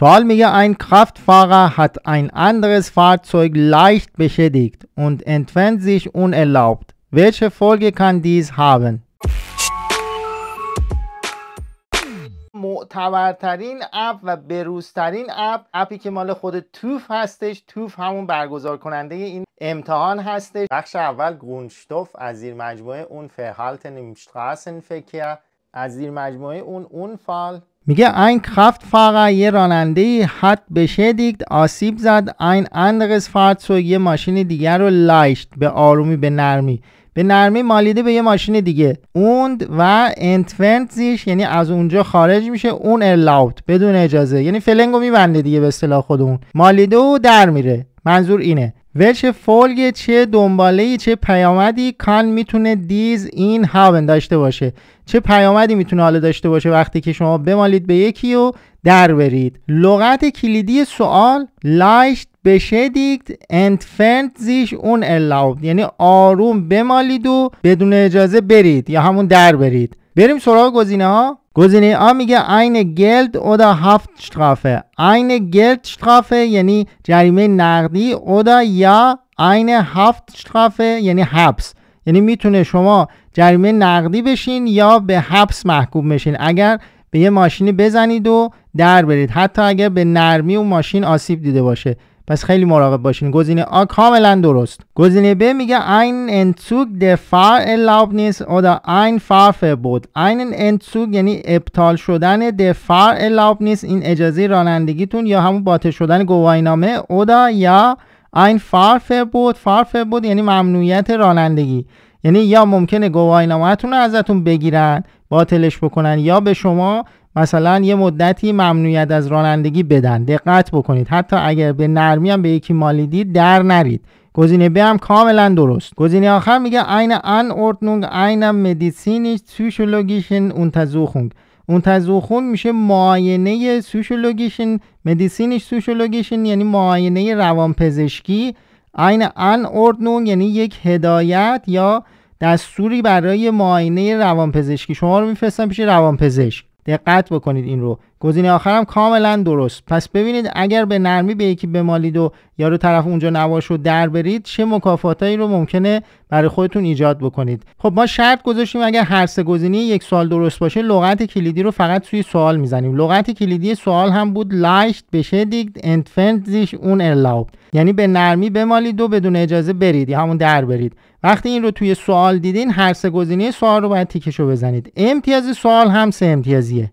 Schalmiger, ein Kraftfahrer, hat ein anderes Fahrzeug leicht beschädigt und entfernt sich unerlaubt. Welche Folge kann dies haben? معتبرترین اپ و بروزترین اپ اپی که مال خود توف هستش توف همون برگزار کننده این امتحان هستش بخش اول گونشتوف از زیر مجموعه اون فهالت نیمشتراسن فکر از زیر مجموعه اون اون فال میگه کفت Kraftfahrer یه راننده بشه beschädigt آسیب زد این anderes سو یه ماشین دیگر رو لایشت به آرومی به نرمی به نرمی مالیده به یه ماشین دیگه اوند و زیش یعنی از اونجا خارج میشه اون ارلاوت بدون اجازه یعنی فلنگو میبنده دیگه به اصطلاح خودمون مالیده و در میره منظور اینه ورش فولگ چه دنباله چه پیامدی کان میتونه دیز این هاون داشته باشه چه پیامدی میتونه حالا داشته باشه وقتی که شما بمالید به یکی و در برید لغت کلیدی سوال لایشت بشدیگت انتفند زیش اون الاود یعنی آروم بمالید و بدون اجازه برید یا همون در برید بریم سراغ گزینه ها گزینه آ میگه عین گلد اودا هفت شترافه عین گلد شترافه یعنی جریمه نقدی اودا یا عین هفت شترافه یعنی حبس یعنی میتونه شما جریمه نقدی بشین یا به حبس محکوم بشین اگر به یه ماشینی بزنید و در برید حتی اگر به نرمی اون ماشین آسیب دیده باشه پس خیلی مراقب باشین گزینه آ کاملا درست گزینه ب میگه این نیست او در این فار این یعنی ابطال شدن der نیست این اجازه رانندگیتون یا همون باطل شدن گواهینامه اودا یا این فار بود یعنی ممنوعیت رانندگی یعنی یا ممکنه گواهینامهتون رو ازتون بگیرن باطلش بکنن یا به شما مثلا یه مدتی ممنوعیت از رانندگی بدن دقت بکنید حتی اگر به نرمی هم به یکی مالیدید در نرید گزینه ب هم کاملا درست گزینه آخر میگه عین ان اردنونگ عین مدیسینیش سوشولوگیشن اونتزوخونگ اونتزوخونگ میشه معاینه سوشولوگیشن مدیسینیش سوشولوگیشن یعنی معاینه روانپزشکی این ان اردنونگ یعنی یک هدایت یا دستوری برای معاینه روانپزشکی شما رو میفرستن پیش روانپزشک دقت بکنید این رو گزینه آخرم کاملا درست پس ببینید اگر به نرمی به یکی بمالید و یارو طرف اونجا نباش و در برید چه مکافاتایی رو ممکنه برای خودتون ایجاد بکنید خب ما شرط گذاشتیم اگر هر سه گزینه یک سوال درست باشه لغت کلیدی رو فقط توی سوال میزنیم لغت کلیدی سوال هم بود لایشت بشدیگد انتفنزیش اون erlaubt یعنی به نرمی بمالید و بدون اجازه برید یا همون در برید وقتی این رو توی سوال دیدین هر سه گزینه سوال رو باید تیکش رو بزنید امتیاز سوال هم سه امتیازیه